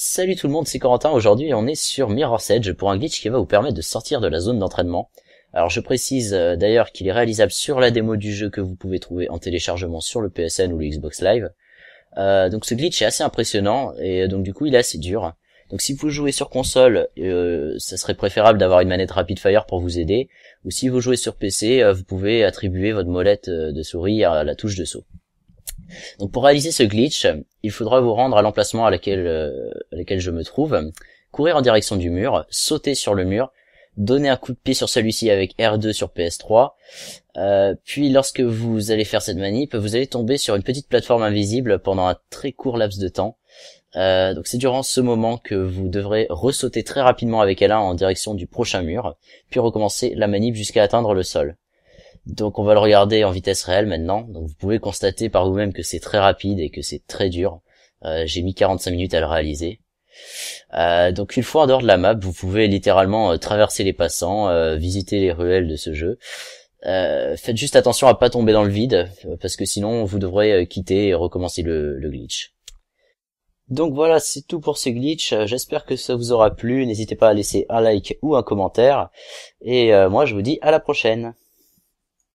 Salut tout le monde, c'est Corentin. Aujourd'hui, on est sur Mirror's Edge pour un glitch qui va vous permettre de sortir de la zone d'entraînement. Alors, je précise euh, d'ailleurs qu'il est réalisable sur la démo du jeu que vous pouvez trouver en téléchargement sur le PSN ou le Xbox Live. Euh, donc, ce glitch est assez impressionnant et euh, donc du coup, il est assez dur. Donc, si vous jouez sur console, ça serait préférable d'avoir une manette Rapid Fire pour vous aider. Ou si vous jouez sur PC, vous pouvez attribuer votre molette de souris à la touche de saut. Donc pour réaliser ce glitch, il faudra vous rendre à l'emplacement à, laquelle euh, je me trouve, courir en direction du mur, sauter sur le mur, donner un coup de pied sur celui-ci avec R2 sur PS3. Euh, puis lorsque vous allez faire cette manip, vous allez tomber sur une petite plateforme invisible pendant un très court laps de temps. Euh, donc c'est durant ce moment que vous devrez ressauter très rapidement avec l en direction du prochain mur, puis recommencer la manip jusqu'à atteindre le sol. Donc on va le regarder en vitesse réelle maintenant. Donc vous pouvez constater par vous-même que c'est très rapide et que c'est très dur. Euh, j'ai mis 45 minutes à le réaliser. Euh, donc une fois en dehors de la map, vous pouvez littéralement euh, traverser les passants, visiter les ruelles de ce jeu. faites juste attention à pas tomber dans le vide, parce que sinon vous devrez quitter et recommencer le glitch. Donc voilà, c'est tout pour ce glitch. J'espère que ça vous aura plu. N'hésitez pas à laisser un like ou un commentaire. Et moi, je vous dis à la prochaine.